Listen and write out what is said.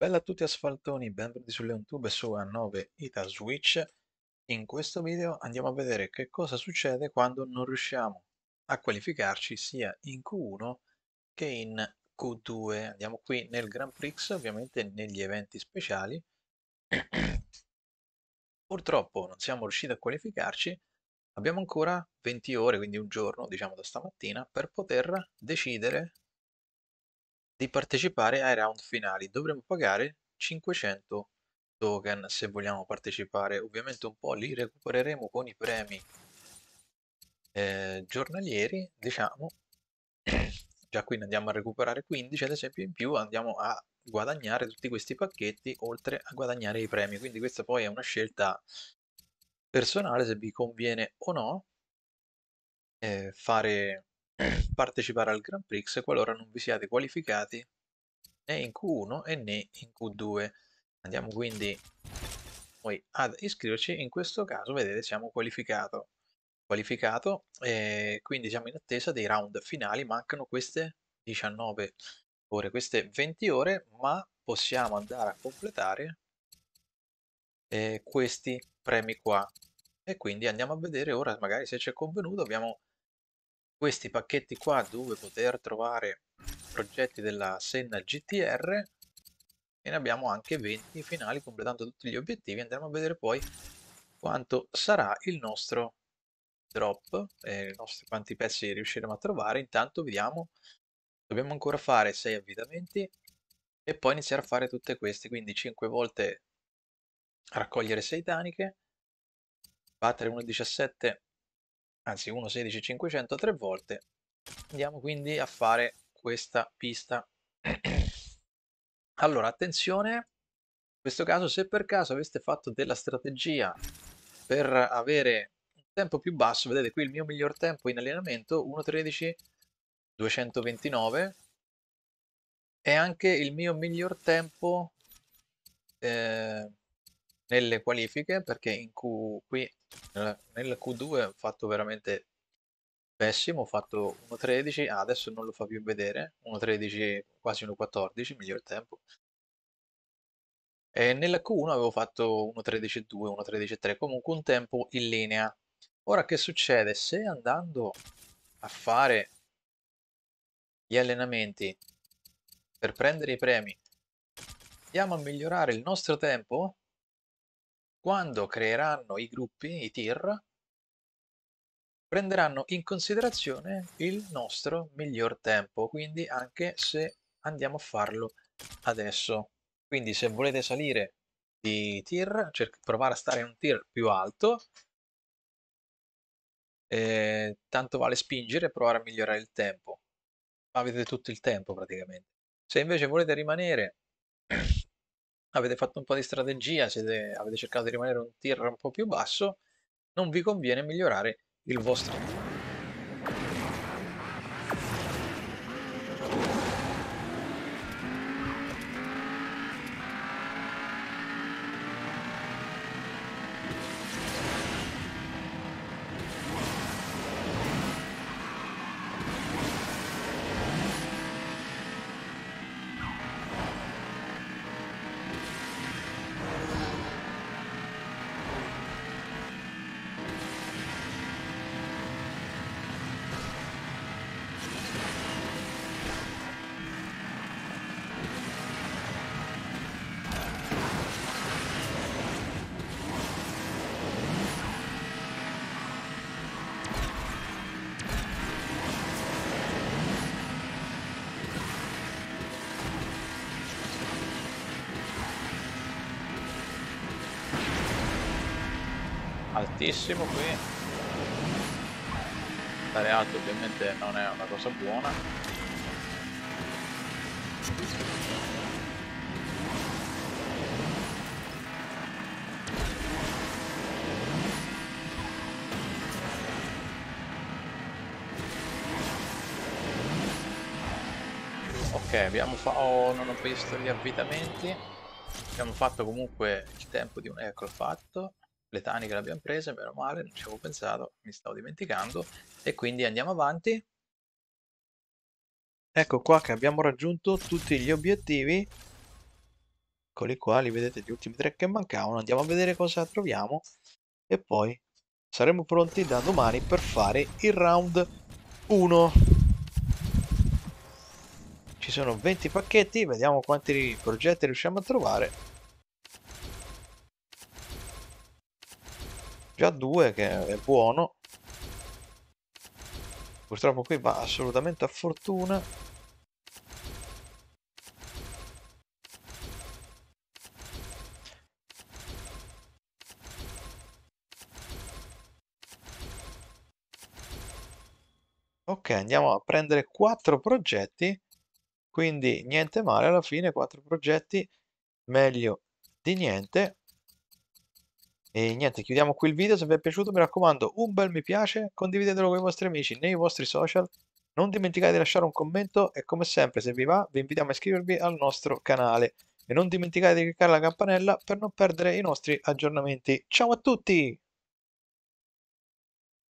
Bella a tutti asfaltoni, benvenuti su LeonTube Tube su A9 Ita Switch. In questo video andiamo a vedere che cosa succede quando non riusciamo a qualificarci sia in Q1 che in Q2. Andiamo qui nel Grand Prix, ovviamente negli eventi speciali. Purtroppo non siamo riusciti a qualificarci, abbiamo ancora 20 ore, quindi un giorno, diciamo da stamattina, per poter decidere di partecipare ai round finali. Dovremo pagare 500 token se vogliamo partecipare. Ovviamente un po' li recupereremo con i premi eh, giornalieri, diciamo. Già qui ne andiamo a recuperare 15, ad esempio in più andiamo a guadagnare tutti questi pacchetti oltre a guadagnare i premi. Quindi questa poi è una scelta personale se vi conviene o no eh, fare partecipare al Grand Prix qualora non vi siate qualificati né in Q1 e né in Q2. Andiamo quindi noi ad iscriverci, in questo caso vedete siamo qualificato, qualificato e quindi siamo in attesa dei round finali, mancano queste 19 ore, queste 20 ore, ma possiamo andare a completare eh, questi premi qua. E quindi andiamo a vedere ora, magari se c'è convenuto, abbiamo questi pacchetti qua dove poter trovare progetti della Senna GTR e ne abbiamo anche 20 finali completando tutti gli obiettivi andremo a vedere poi quanto sarà il nostro drop eh, nostri, quanti pezzi riusciremo a trovare intanto vediamo dobbiamo ancora fare 6 avvitamenti e poi iniziare a fare tutte queste quindi 5 volte raccogliere 6 taniche battere 1.17 anzi 1.16.500 tre volte. Andiamo quindi a fare questa pista. allora, attenzione, in questo caso se per caso aveste fatto della strategia per avere un tempo più basso, vedete qui il mio miglior tempo in allenamento, 1.13.229, e anche il mio miglior tempo eh, nelle qualifiche, perché in Q qui nella, Q2 ho fatto veramente pessimo, ho fatto 1.13, ah, adesso non lo fa più vedere, 1.13 quasi 1.14, miglior tempo. E nella Q1 avevo fatto 1.13.2, 1.13.3, comunque un tempo in linea. Ora che succede? Se andando a fare gli allenamenti per prendere i premi andiamo a migliorare il nostro tempo, quando creeranno i gruppi, i tir, prenderanno in considerazione il nostro miglior tempo, quindi anche se andiamo a farlo adesso. Quindi se volete salire di tir, provare a stare in un tir più alto, eh, tanto vale spingere e provare a migliorare il tempo. Avete tutto il tempo praticamente. Se invece volete rimanere avete fatto un po' di strategia, siete, avete cercato di rimanere un tier un po' più basso, non vi conviene migliorare il vostro altissimo qui stare alto ovviamente non è una cosa buona ok abbiamo fatto oh, non ho visto gli avvitamenti abbiamo fatto comunque il tempo di un ecco fatto le taniche le abbiamo prese, meno male, non ci avevo pensato, mi stavo dimenticando. E quindi andiamo avanti. Ecco qua che abbiamo raggiunto tutti gli obiettivi con i quali vedete gli ultimi tre che mancavano. Andiamo a vedere cosa troviamo e poi saremo pronti da domani per fare il round 1. Ci sono 20 pacchetti, vediamo quanti progetti riusciamo a trovare. già due che è buono purtroppo qui va assolutamente a fortuna ok andiamo a prendere quattro progetti quindi niente male alla fine quattro progetti meglio di niente e niente, chiudiamo qui il video, se vi è piaciuto mi raccomando un bel mi piace, condividetelo con i vostri amici nei vostri social, non dimenticate di lasciare un commento e come sempre se vi va vi invitiamo a iscrivervi al nostro canale e non dimenticate di cliccare la campanella per non perdere i nostri aggiornamenti. Ciao a tutti!